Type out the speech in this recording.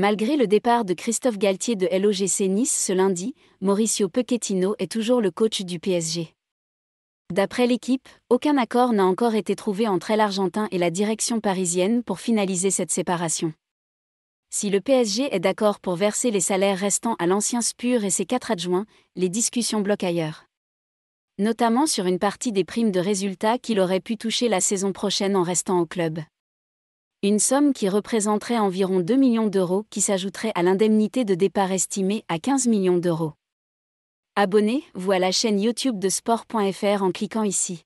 Malgré le départ de Christophe Galtier de LOGC Nice ce lundi, Mauricio Pochettino est toujours le coach du PSG. D'après l'équipe, aucun accord n'a encore été trouvé entre l'Argentin et la direction parisienne pour finaliser cette séparation. Si le PSG est d'accord pour verser les salaires restants à l'ancien Spur et ses quatre adjoints, les discussions bloquent ailleurs. Notamment sur une partie des primes de résultats qu'il aurait pu toucher la saison prochaine en restant au club. Une somme qui représenterait environ 2 millions d'euros qui s'ajouterait à l'indemnité de départ estimée à 15 millions d'euros. Abonnez-vous à la chaîne YouTube de sport.fr en cliquant ici.